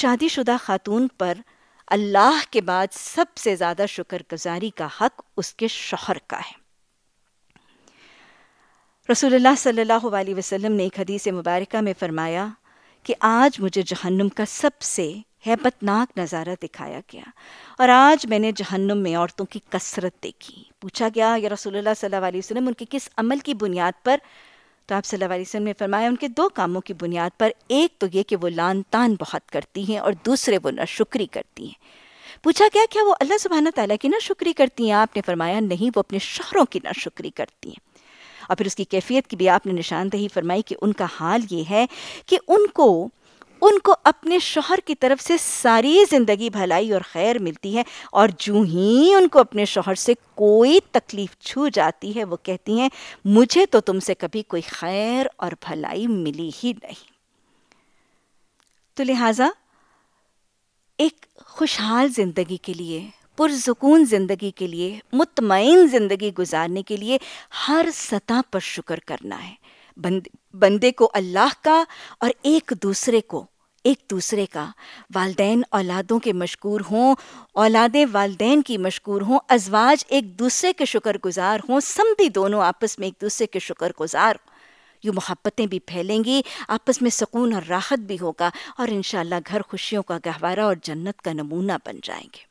शादीशुदा खातून पर अल्लाह के बाद सबसे ज़्यादा शुक्रगुजारी का हक उसके शोहर का है रसूलुल्लाह सल्लल्लाहु अलैहि वसल्लम ने एक हदीस मुबारक में फरमाया कि आज मुझे जहन्नुम का सबसे हैबतनाक नज़ारा दिखाया गया और आज मैंने जहन्नुम में औरतों की कसरत देखी पूछा गया या रसूलुल्लाह सल्लल्लाहु अलैहि वसल्लम उनके किस अमल की बुनियाद पर तो आप सल्लाम ने फरमाया उनके दो कामों की बुनियाद पर एक तो ये कि वो लान तान बहुत करती हैं और दूसरे वो शुक्री करती हैं पूछा गया क्या वो अल्लाह सुबहाना तै की शुक्री करती हैं आपने फरमाया नहीं वो अपने शहरों की शुक्री करती हैं और फिर उसकी कैफियत की भी आपने निशानदेही फरमाई कि उनका हाल ये है कि उनको उनको अपने शोहर की तरफ से सारी ज़िंदगी भलाई और खैर मिलती है और जूँ ही उनको अपने शोहर से कोई तकलीफ़ छू जाती है वो कहती हैं मुझे तो तुमसे कभी कोई खैर और भलाई मिली ही नहीं तो लिहाजा एक खुशहाल ज़िंदगी के लिए पुरसकून ज़िंदगी के लिए मुतमिन ज़िंदगी गुजारने के लिए हर सतह पर शुक्र करना है बंदे, बंदे को अल्लाह का और एक दूसरे को एक दूसरे का वालदेन औलादों के मशकूर हों औलादें वालदेन की मशकूर हों अजवाज एक दूसरे के शुक्रगुजार हों भी दोनों आपस में एक दूसरे के शुक्रगुजार यूँ मोहब्बतें भी फैलेंगी आपस में सुकून और राहत भी होगा और इन घर खुशियों का गहवारा और जन्नत का नमूना बन जाएंगे